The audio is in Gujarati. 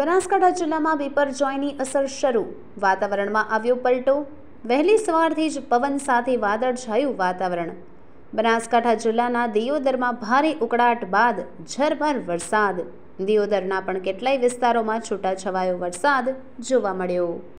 બનાસકાંઠા જિલ્લામાં વિપરજોયની અસર શરૂ વાતાવરણમાં આવ્યો પલટો વહેલી સવારથી જ પવન સાથે વાદળછાયું વાતાવરણ બનાસકાંઠા જિલ્લાના દિયોદરમાં ભારે ઉકળાટ બાદ ઝરભર વરસાદ દિયોદરના પણ કેટલાય વિસ્તારોમાં છૂટાછવાયો વરસાદ જોવા મળ્યો